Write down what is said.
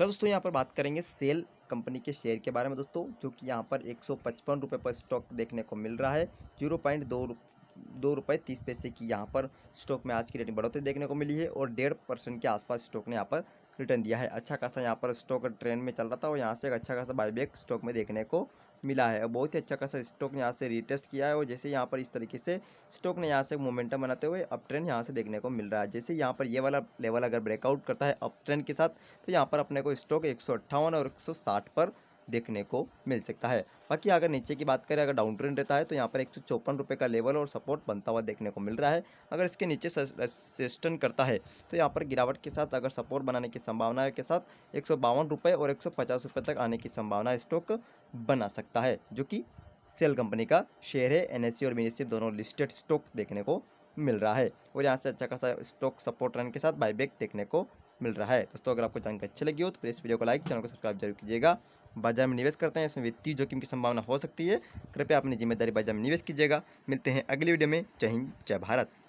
hello दोस्तों यहाँ पर बात करेंगे सेल कंपनी के शेयर के बारे में दोस्तों जो कि यहाँ पर एक सौ पचपन रुपये पर स्टॉक देखने को मिल रहा है जीरो पॉइंट दो दो रुपये तीस पैसे की यहाँ पर स्टॉक में आज की रेटिंग बढ़ोतरी देखने को मिली है और डेढ़ परसेंट के आसपास स्टॉक ने यहाँ पर रिटर्न दिया है अच्छा खासा यहाँ पर स्टॉक ट्रेंड में चल रहा था और यहाँ से एक अच्छा खासा बायबैक स्टॉक में देखने को मिला है और बहुत ही अच्छा खासा स्टॉक ने यहाँ से रिटेस्ट किया है और जैसे यहाँ पर इस तरीके से स्टॉक ने यहाँ से मोमेंटम बनाते हुए अप ट्रेंड यहाँ से देखने को मिल रहा है जैसे यहाँ पर ये वाला लेवल अगर ब्रेकआउट करता है अप ट्रेंड के साथ तो यहाँ पर अपने को स्टॉक एक और एक पर देखने को मिल सकता है बाकी अगर नीचे की बात करें अगर डाउन ट्रेंड रहता है तो यहाँ पर एक सौ का लेवल और सपोर्ट बनता हुआ देखने को मिल रहा है अगर इसके नीचे रजिस्टन करता है तो यहाँ पर गिरावट के साथ अगर सपोर्ट बनाने की संभावना के साथ एक और एक तक आने की संभावना स्टॉक बना सकता है जो कि सेल कंपनी का शेयर है एनएससी e और मिनिस्ट्रिप दोनों लिस्टेड स्टॉक देखने को मिल रहा है और यहाँ से अच्छा खासा स्टॉक सपोर्ट रन के साथ बाईबैक देखने को मिल रहा है दोस्तों अगर आपको जानकारी अच्छी लगी हो तो प्लीज़ वीडियो को लाइक चैनल को सब्सक्राइब जरूर कीजिएगा बाजार में निवेश करते हैं इसमें वित्तीय जोखिम की संभावना हो सकती है कृपया अपनी जिम्मेदारी बाजार में निवेश कीजिएगा मिलते हैं अगली वीडियो में जय हिंद जय भारत